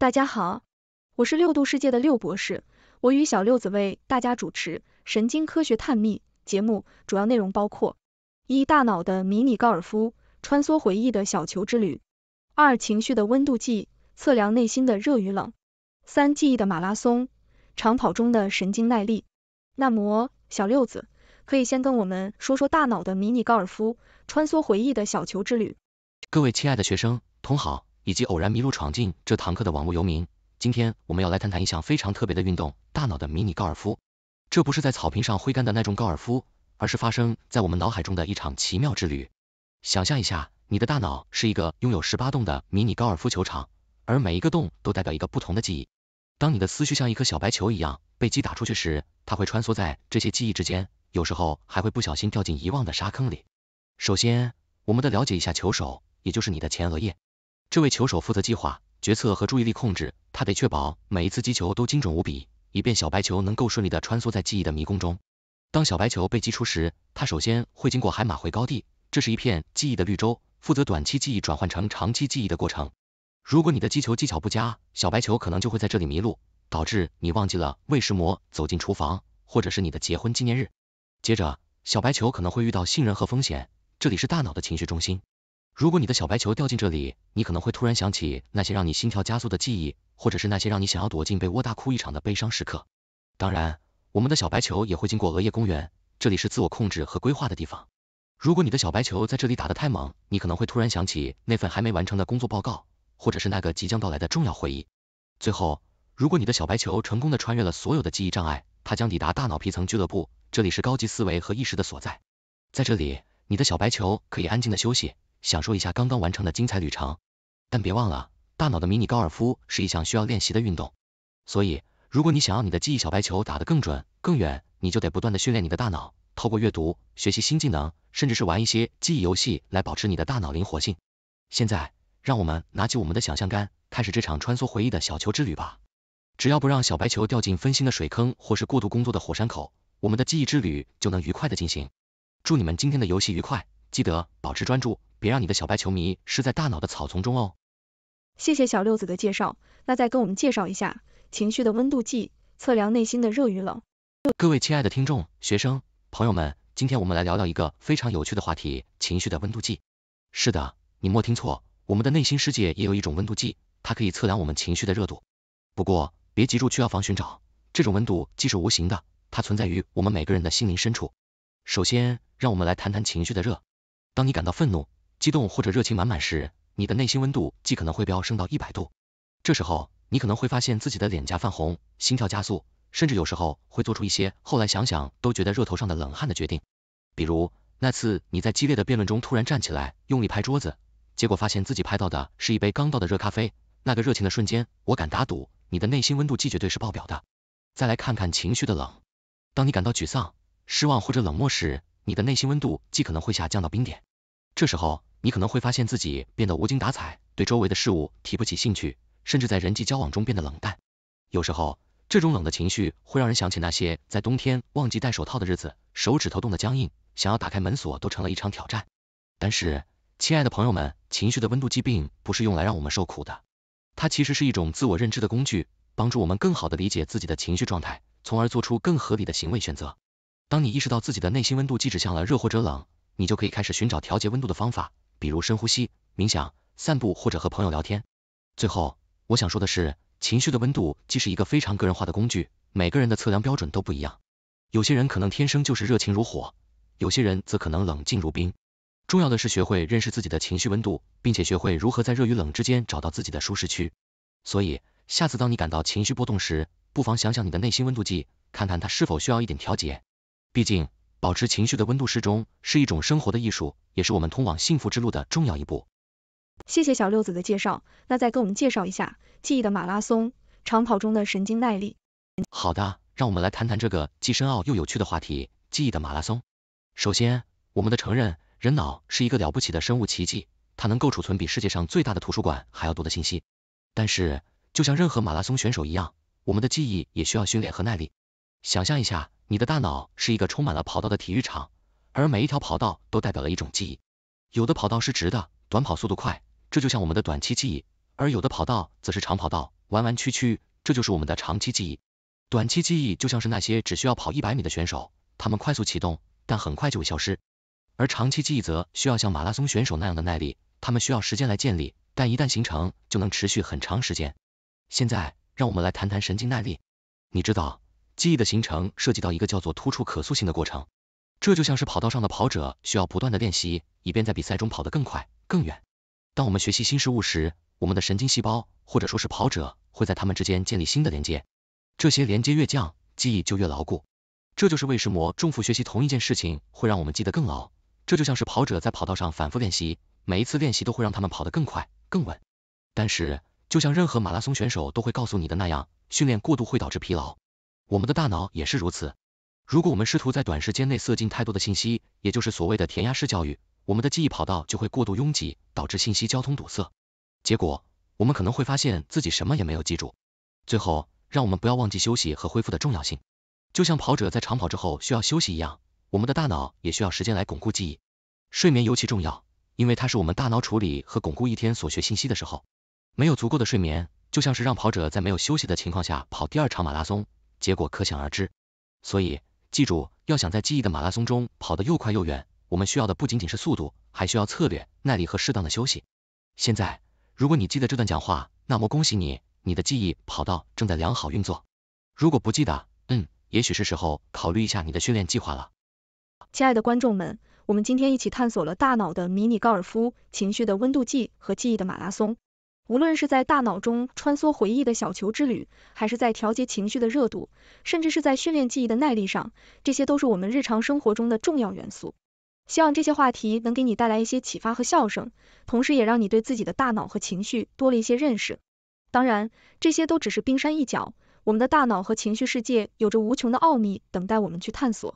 大家好，我是六度世界的六博士，我与小六子为大家主持《神经科学探秘》节目，主要内容包括：一、大脑的迷你高尔夫，穿梭回忆的小球之旅；二、情绪的温度计，测量内心的热与冷；三、记忆的马拉松，长跑中的神经耐力。那么，小六子可以先跟我们说说大脑的迷你高尔夫，穿梭回忆的小球之旅。各位亲爱的学生同好。以及偶然迷路闯进这堂课的网络游民，今天我们要来谈谈一项非常特别的运动——大脑的迷你高尔夫。这不是在草坪上挥杆的那种高尔夫，而是发生在我们脑海中的一场奇妙之旅。想象一下，你的大脑是一个拥有十八洞的迷你高尔夫球场，而每一个洞都代表一个不同的记忆。当你的思绪像一颗小白球一样被击打出去时，它会穿梭在这些记忆之间，有时候还会不小心掉进遗忘的沙坑里。首先，我们得了解一下球手，也就是你的前额叶。这位球手负责计划、决策和注意力控制，他得确保每一次击球都精准无比，以便小白球能够顺利的穿梭在记忆的迷宫中。当小白球被击出时，它首先会经过海马回高地，这是一片记忆的绿洲，负责短期记忆转换成长期记忆的过程。如果你的击球技巧不佳，小白球可能就会在这里迷路，导致你忘记了喂食魔走进厨房，或者是你的结婚纪念日。接着，小白球可能会遇到信任和风险，这里是大脑的情绪中心。如果你的小白球掉进这里，你可能会突然想起那些让你心跳加速的记忆，或者是那些让你想要躲进被窝大哭一场的悲伤时刻。当然，我们的小白球也会经过额叶公园，这里是自我控制和规划的地方。如果你的小白球在这里打得太猛，你可能会突然想起那份还没完成的工作报告，或者是那个即将到来的重要会议。最后，如果你的小白球成功的穿越了所有的记忆障碍，它将抵达大脑皮层俱乐部，这里是高级思维和意识的所在。在这里，你的小白球可以安静的休息。享受一下刚刚完成的精彩旅程，但别忘了，大脑的迷你高尔夫是一项需要练习的运动。所以，如果你想要你的记忆小白球打得更准、更远，你就得不断的训练你的大脑，透过阅读、学习新技能，甚至是玩一些记忆游戏来保持你的大脑灵活性。现在，让我们拿起我们的想象杆，开始这场穿梭回忆的小球之旅吧。只要不让小白球掉进分心的水坑或是过度工作的火山口，我们的记忆之旅就能愉快的进行。祝你们今天的游戏愉快！记得保持专注，别让你的小白球迷失在大脑的草丛中哦。谢谢小六子的介绍，那再跟我们介绍一下情绪的温度计，测量内心的热与冷。各位亲爱的听众、学生、朋友们，今天我们来聊聊一个非常有趣的话题——情绪的温度计。是的，你莫听错，我们的内心世界也有一种温度计，它可以测量我们情绪的热度。不过别急着去药房寻找，这种温度既是无形的，它存在于我们每个人的心灵深处。首先，让我们来谈谈情绪的热。当你感到愤怒、激动或者热情满满时，你的内心温度既可能会飙升到一百度，这时候你可能会发现自己的脸颊泛红、心跳加速，甚至有时候会做出一些后来想想都觉得热头上的冷汗的决定。比如那次你在激烈的辩论中突然站起来，用力拍桌子，结果发现自己拍到的是一杯刚倒的热咖啡。那个热情的瞬间，我敢打赌，你的内心温度计绝对是爆表的。再来看看情绪的冷，当你感到沮丧、失望或者冷漠时。你的内心温度既可能会下降到冰点，这时候你可能会发现自己变得无精打采，对周围的事物提不起兴趣，甚至在人际交往中变得冷淡。有时候，这种冷的情绪会让人想起那些在冬天忘记戴手套的日子，手指头冻得僵硬，想要打开门锁都成了一场挑战。但是，亲爱的朋友们，情绪的温度疾病不是用来让我们受苦的，它其实是一种自我认知的工具，帮助我们更好的理解自己的情绪状态，从而做出更合理的行为选择。当你意识到自己的内心温度既指向了热或者冷，你就可以开始寻找调节温度的方法，比如深呼吸、冥想、散步或者和朋友聊天。最后，我想说的是，情绪的温度既是一个非常个人化的工具，每个人的测量标准都不一样。有些人可能天生就是热情如火，有些人则可能冷静如冰。重要的是学会认识自己的情绪温度，并且学会如何在热与冷之间找到自己的舒适区。所以，下次当你感到情绪波动时，不妨想想你的内心温度计，看看它是否需要一点调节。毕竟，保持情绪的温度适中是一种生活的艺术，也是我们通往幸福之路的重要一步。谢谢小六子的介绍，那再给我们介绍一下记忆的马拉松，长跑中的神经耐力。好的，让我们来谈谈这个既深奥又有趣的话题——记忆的马拉松。首先，我们的承认，人脑是一个了不起的生物奇迹，它能够储存比世界上最大的图书馆还要多的信息。但是，就像任何马拉松选手一样，我们的记忆也需要训练和耐力。想象一下，你的大脑是一个充满了跑道的体育场，而每一条跑道都代表了一种记忆。有的跑道是直的，短跑速度快，这就像我们的短期记忆；而有的跑道则是长跑道，弯弯曲曲，这就是我们的长期记忆。短期记忆就像是那些只需要跑一百米的选手，他们快速启动，但很快就会消失；而长期记忆则需要像马拉松选手那样的耐力，他们需要时间来建立，但一旦形成，就能持续很长时间。现在，让我们来谈谈神经耐力。你知道？记忆的形成涉及到一个叫做突触可塑性的过程，这就像是跑道上的跑者需要不断的练习，以便在比赛中跑得更快、更远。当我们学习新事物时，我们的神经细胞或者说是跑者会在他们之间建立新的连接，这些连接越降，记忆就越牢固。这就是为什么重复学习同一件事情会让我们记得更牢，这就像是跑者在跑道上反复练习，每一次练习都会让他们跑得更快、更稳。但是，就像任何马拉松选手都会告诉你的那样，训练过度会导致疲劳。我们的大脑也是如此。如果我们试图在短时间内塞进太多的信息，也就是所谓的填鸭式教育，我们的记忆跑道就会过度拥挤，导致信息交通堵塞。结果，我们可能会发现自己什么也没有记住。最后，让我们不要忘记休息和恢复的重要性。就像跑者在长跑之后需要休息一样，我们的大脑也需要时间来巩固记忆。睡眠尤其重要，因为它是我们大脑处理和巩固一天所学信息的时候。没有足够的睡眠，就像是让跑者在没有休息的情况下跑第二场马拉松。结果可想而知。所以，记住，要想在记忆的马拉松中跑得又快又远，我们需要的不仅仅是速度，还需要策略、耐力和适当的休息。现在，如果你记得这段讲话，那么恭喜你，你的记忆跑道正在良好运作。如果不记得，嗯，也许是时候考虑一下你的训练计划了。亲爱的观众们，我们今天一起探索了大脑的迷你高尔夫、情绪的温度计和记忆的马拉松。无论是在大脑中穿梭回忆的小球之旅，还是在调节情绪的热度，甚至是在训练记忆的耐力上，这些都是我们日常生活中的重要元素。希望这些话题能给你带来一些启发和笑声，同时也让你对自己的大脑和情绪多了一些认识。当然，这些都只是冰山一角，我们的大脑和情绪世界有着无穷的奥秘等待我们去探索。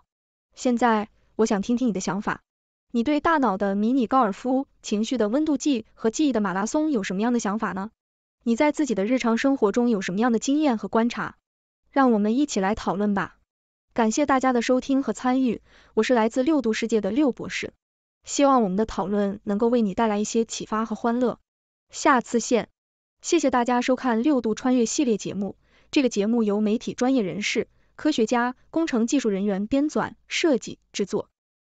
现在，我想听听你的想法。你对大脑的迷你高尔夫、情绪的温度计和记忆的马拉松有什么样的想法呢？你在自己的日常生活中有什么样的经验和观察？让我们一起来讨论吧。感谢大家的收听和参与，我是来自六度世界的六博士。希望我们的讨论能够为你带来一些启发和欢乐。下次见。谢谢大家收看六度穿越系列节目。这个节目由媒体专业人士、科学家、工程技术人员编纂、设计、制作。